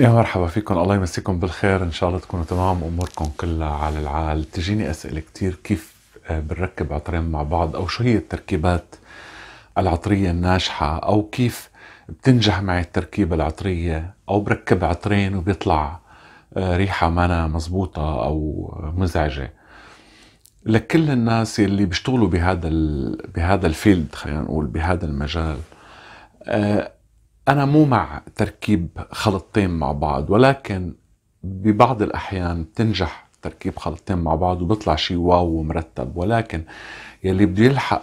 يا مرحبا فيكم الله يمسيكم بالخير ان شاء الله تكونوا تمام اموركم كلها على العال تجيني اسئله كتير كيف آه، بنركب عطرين مع بعض او شو هي التركيبات العطريه الناجحه او كيف بتنجح معي التركيبه العطريه او بركب عطرين وبيطلع آه، ريحه مانا مزبوطه او مزعجه لكل الناس اللي بيشتغلوا بهذا بهذا الفيلد خلينا نقول بهذا المجال آه، أنا مو مع تركيب خلطتين مع بعض ولكن ببعض الأحيان بتنجح تركيب خلطتين مع بعض وبطلع شيء واو ومرتب ولكن يلي بده يلحق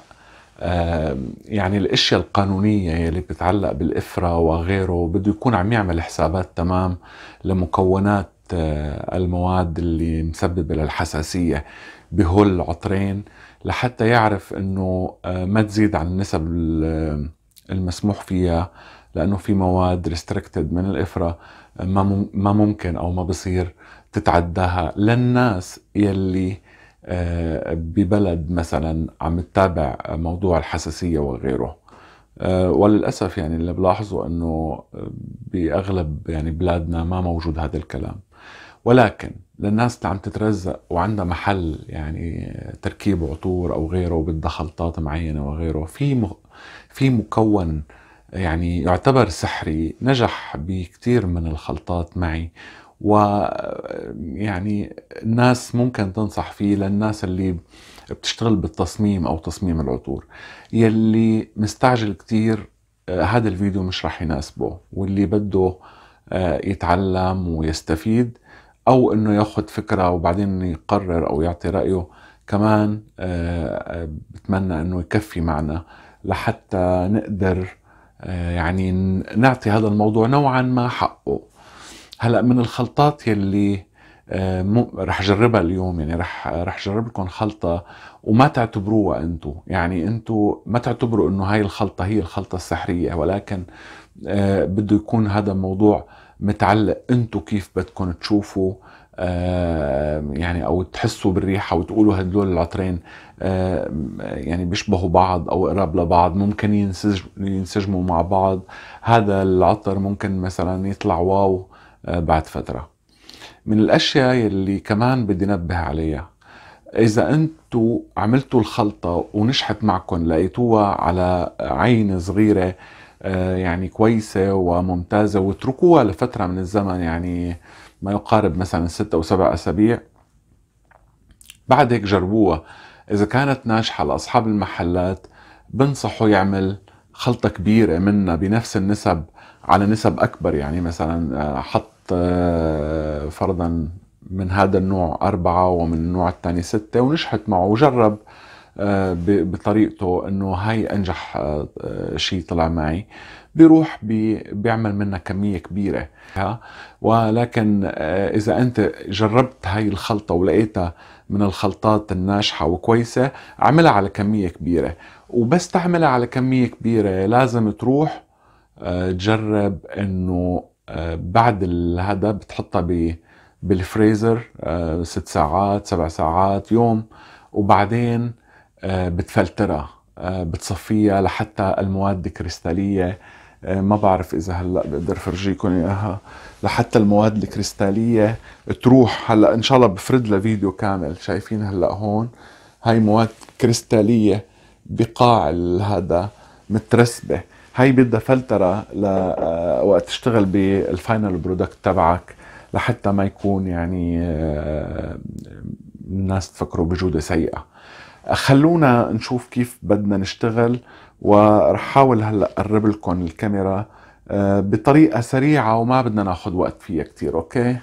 يعني الاشياء القانونيه يلي بتتعلق بالافره وغيره بده يكون عم يعمل حسابات تمام لمكونات آه، المواد اللي مسببه للحساسيه بهول العطرين لحتى يعرف انه آه، ما تزيد عن النسب المسموح فيها لانه في مواد ريستريكتد من الافره ما ممكن او ما بصير تتعداها للناس يلي آه، ببلد مثلا عم تتابع موضوع الحساسيه وغيره آه، وللاسف يعني اللي بلاحظه انه باغلب يعني بلادنا ما موجود هذا الكلام ولكن للناس اللي عم تترزق وعندها محل يعني تركيب عطور او غيره وبدها خلطات معينه وغيره في في مكون يعني يعتبر سحري نجح بكثير من الخلطات معي و يعني الناس ممكن تنصح فيه للناس اللي بتشتغل بالتصميم او تصميم العطور يلي مستعجل كتير آه، هذا الفيديو مش رح يناسبه واللي بده آه، يتعلم ويستفيد او انه ياخذ فكره وبعدين يقرر او يعطي رايه كمان آه، بتمنى انه يكفي معنا لحتى نقدر آه، يعني نعطي هذا الموضوع نوعا ما حقه هلا من الخلطات يلي آه، رح جربها اليوم يعني رح رح جرب لكم خلطه وما تعتبروها انتم يعني انتم ما تعتبروا انه هاي الخلطه هي الخلطه السحريه ولكن آه، بده يكون هذا الموضوع متعلق انتم كيف بدكم تشوفوا آه، يعني او تحسوا بالريحه وتقولوا هدول العطرين آه، يعني بيشبهوا بعض او قراب لبعض ممكن ينسجموا مع بعض هذا العطر ممكن مثلا يطلع واو آه، بعد فتره من الاشياء اللي كمان بدي نبه عليها اذا انتوا عملتوا الخلطه ونشحت معكم لقيتوها على عين صغيره يعني كويسه وممتازه وتركوها لفتره من الزمن يعني ما يقارب مثلا ستة أو سبع أسابيع بعد هيك جربوها إذا كانت ناجحة لأصحاب المحلات بنصحه يعمل خلطة كبيرة منها بنفس النسب على نسب أكبر يعني مثلا آه، حط آه، فرضا من هذا النوع أربعة ومن النوع الثاني ستة ونجحت معه وجرب بطريقته انه هاي انجح آه، شيء طلع معي بيروح بي بيعمل منها كمية كبيرة ولكن آه، إذا أنت جربت هاي الخلطة ولقيتها من الخلطات الناجحة وكويسة عملها على كمية كبيرة وبس تعملها على كمية كبيرة لازم تروح آه، تجرب أنه بعد هذا بتحطها بالفريزر ست ساعات سبع ساعات يوم وبعدين آه، بتفلترها آه، بتصفيها لحتى المواد الكريستالية آه، ما بعرف إذا هلأ بقدر فرجيكم إياها لحتى المواد الكريستالية تروح هلأ إن شاء الله بفرد لفيديو كامل شايفين هلأ هون هاي مواد كريستالية بقاع هذا مترسبة هاي بدها فلترة وقت تشتغل بالفاينل برودكت تبعك لحتى ما يكون يعني الناس تفكروا بجودة سيئة خلونا نشوف كيف بدنا نشتغل ورح حاول هلا اقرب لكم الكاميرا آه، بطريقه سريعه وما بدنا ناخذ وقت فيها كثير اوكي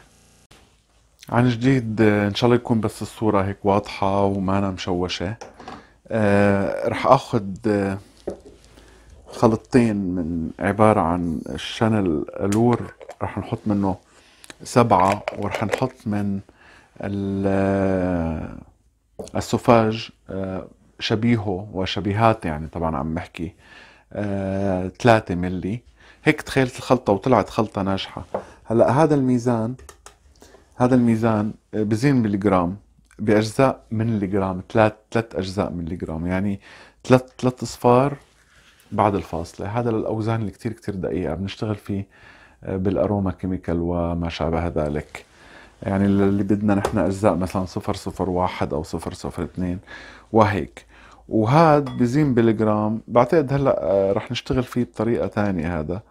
عن جديد آه، ان شاء الله يكون بس الصوره هيك واضحه وما انا مشوشه أه رح اخذ آه، خلطتين من عبارة عن الشانل الور رح نحط منه سبعة ورح نحط من السوفاج آه، شبيهه وشبيهات يعني طبعا عم بحكي 3 آه، ملي هيك تخيلت الخلطة وطلعت خلطة ناجحة هلا هذا الميزان هذا الميزان آه، بزين بالجرام بأجزاء من الجرام ثلاث ثلاث أجزاء من الجرام يعني ثلاث ثلاث أصفار بعد الفاصلة هذا للأوزان اللي كتير كتير دقيقة بنشتغل فيه بالأروما كيميكال وما شابه ذلك يعني اللي بدنا نحن اجزاء مثلا صفر صفر واحد او صفر صفر اثنين وهيك وهاد بزين بالجرام بعتقد هلا آه، رح نشتغل فيه بطريقه تانية هذا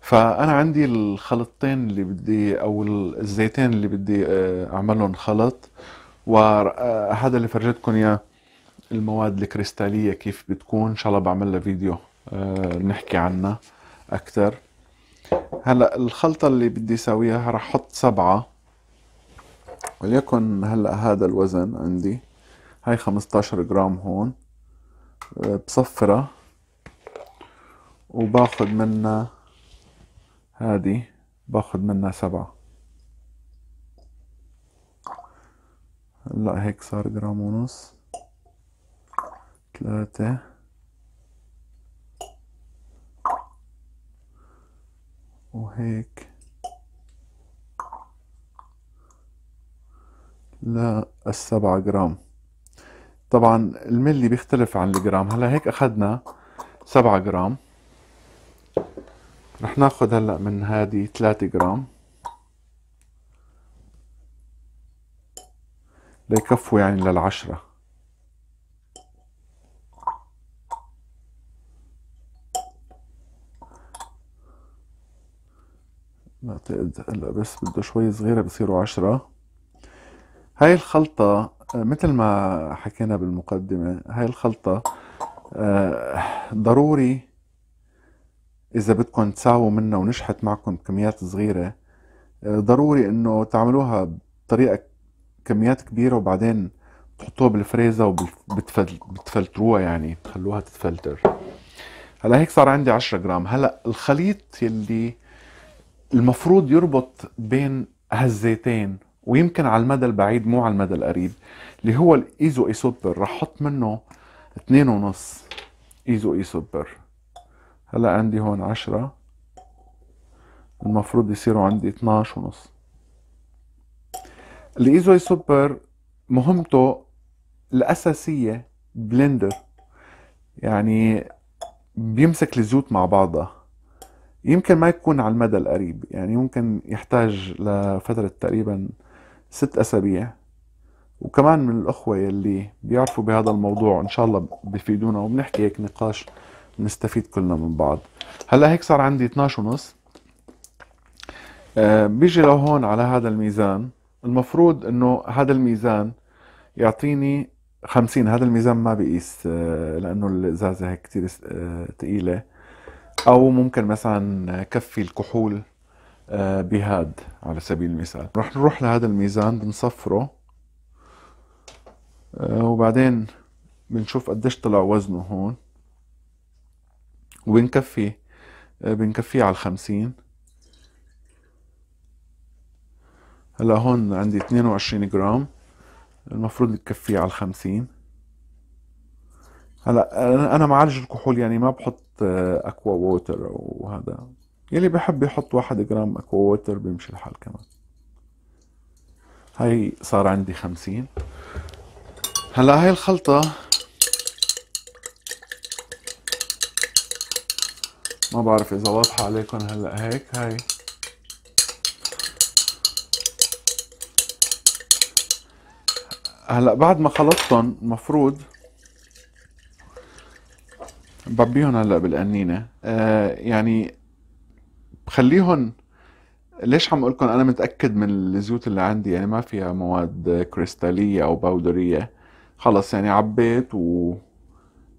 فانا عندي الخلطتين اللي بدي او الزيتين اللي بدي آه، اعملهم خلط وهذا آه، اللي فرجيتكم اياه المواد الكريستاليه كيف بتكون ان شاء الله بعمل لها فيديو نحكي عنها اكثر هلا الخلطه اللي بدي اسويها رح احط سبعه وليكن هلا هذا الوزن عندي هاي 15 جرام هون آه، بصفرة وباخد منها هادي باخد منها سبعة هلا هيك صار جرام ونص ثلاثة وهيك للسبعة جرام طبعا الملي بيختلف عن الجرام هلا هيك اخذنا سبعة جرام رح ناخد هلا من هادي ثلاثة جرام ليكفوا يعني للعشرة بعتقد هلا بس بده شوي صغيرة بصيروا عشرة هاي الخلطة مثل ما حكينا بالمقدمة هاي الخلطة آه، ضروري إذا بدكم تساووا منها ونشحت معكم كميات صغيرة آه، ضروري إنه تعملوها بطريقة كميات كبيرة وبعدين تحطوها بالفريزة وبتفلتروها يعني تخلوها تتفلتر هلا هيك صار عندي 10 جرام هلا الخليط يلي المفروض يربط بين هالزيتين ويمكن على المدى البعيد مو على المدى القريب اللي هو الايزو ايسوبر رح احط منه اثنين ونص ايزو ايسوبر هلا عندي هون عشرة المفروض يصيروا عندي 12 ونص الايزو ايسوبر مهمته الاساسية بلندر يعني بيمسك الزيوت مع بعضها يمكن ما يكون على المدى القريب يعني ممكن يحتاج لفترة تقريبا ست أسابيع وكمان من الأخوة يلي بيعرفوا بهذا الموضوع إن شاء الله بيفيدونا وبنحكي هيك نقاش نستفيد كلنا من بعض هلا هيك صار عندي 12 ونص آه، بيجي لهون على هذا الميزان المفروض انه هذا الميزان يعطيني 50 هذا الميزان ما بيقيس آه، لانه الازازه هيك كثير ثقيله آه، او ممكن مثلا كفي الكحول آه، بهاد على سبيل المثال رح نروح لهذا الميزان بنصفره آه، وبعدين بنشوف قديش طلع وزنه هون وبنكفي آه، بنكفيه على الخمسين هلا هون عندي 22 جرام المفروض تكفيه على الخمسين هلا انا معالج الكحول يعني ما بحط اكوا ووتر او يلي بحب يحط واحد جرام اكوا ووتر بيمشي الحال كمان هاي صار عندي خمسين هلا هاي الخلطة ما بعرف اذا واضحة عليكم هلا هيك هاي هلا بعد ما خلطتهم المفروض ببيهم هلا بالقنينة آه يعني خليهم ليش عم اقول لكم انا متاكد من الزيوت اللي عندي يعني ما فيها مواد كريستاليه او باودريه خلص يعني عبيت و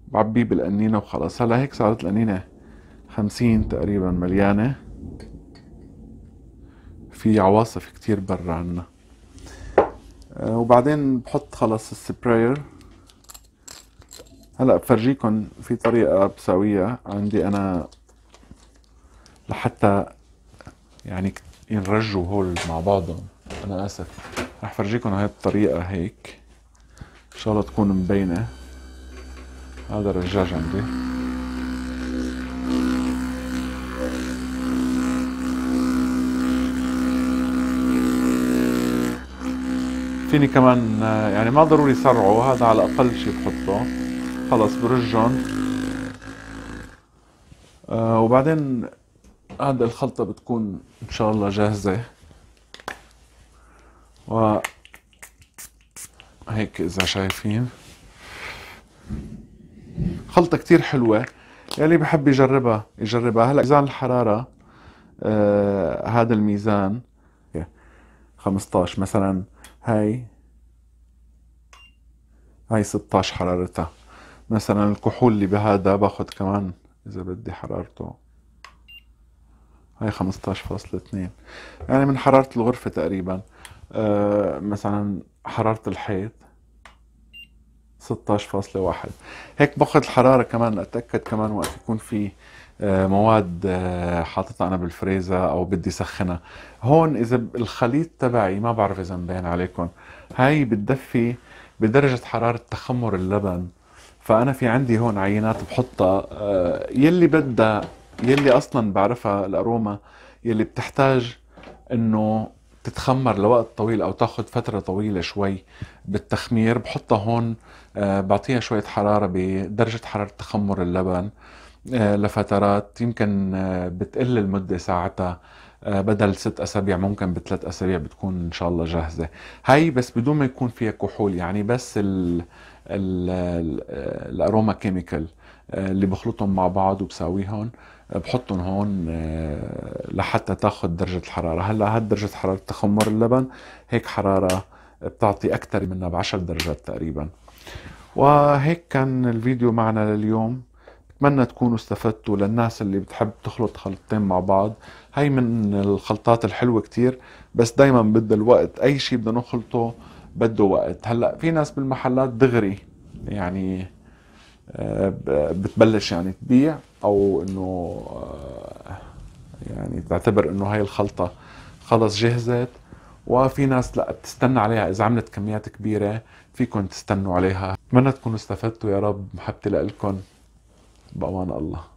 بعبيه بالقنينه وخلص هلا هيك صارت القنينه خمسين تقريبا مليانه في عواصف كتير برا عنا آه، وبعدين بحط خلص السبراير هلا بفرجيكم في طريقه بساويها عندي انا لحتى يعني ينرجوا هول مع بعضهم انا اسف رح فرجيكم هاي الطريقه هيك ان شاء الله تكون مبينه هذا الرجاج عندي فيني كمان يعني ما ضروري سرعه هذا على اقل شيء بحطه خلص برجهم آه وبعدين هذا الخلطة بتكون إن شاء الله جاهزة وهيك إذا شايفين خلطة كتير حلوة يلي بحب يجربها يجربها هلا ميزان الحرارة آه هذا الميزان 15 مثلا هاي هاي 16 حرارتها مثلا الكحول اللي بهذا باخذ كمان إذا بدي حرارته هاي 15.2 يعني من حرارة الغرفة تقريبا آه مثلا حرارة الحيط 16.1 هيك باخذ الحرارة كمان لأتأكد كمان وقت يكون في آه، مواد آه، حاططها أنا بالفريزة أو بدي سخنها هون إذا الخليط تبعي ما بعرف إذا مبين عليكم هاي بتدفي بدرجة حرارة تخمر اللبن فأنا في عندي هون عينات بحطها آه، يلي بدها يلي اصلا بعرفها الاروما يلي بتحتاج انه تتخمر لوقت طويل او تاخذ فتره طويله شوي بالتخمير بحطها هون آه، بعطيها شويه حراره بدرجه حراره تخمر اللبن آه، لفترات يمكن آه، بتقل المده ساعتها بدل ست اسابيع ممكن بثلاث اسابيع بتكون ان شاء الله جاهزه هاي بس بدون ما يكون فيها كحول يعني بس ال ال الاروما كيميكال آه، اللي بخلطهم مع بعض وبساويهم آه، بحطهم هون آه، لحتى تاخذ درجة الحرارة هلا هاد درجة حرارة تخمر اللبن هيك حرارة بتعطي أكثر منها بعشر درجات تقريبا وهيك كان الفيديو معنا لليوم بتمنى تكونوا استفدتوا للناس اللي بتحب تخلط خلطتين مع بعض هاي من الخلطات الحلوة كتير بس دايما بده الوقت أي شيء بدنا نخلطه بده وقت هلا في ناس بالمحلات دغري يعني بتبلش يعني تبيع او انه آه، يعني تعتبر انه هاي الخلطه خلص جهزت وفي ناس لا بتستنى عليها اذا عملت كميات كبيره فيكم تستنوا عليها بتمنى تكونوا استفدتوا يا رب محبتي لكم بامان الله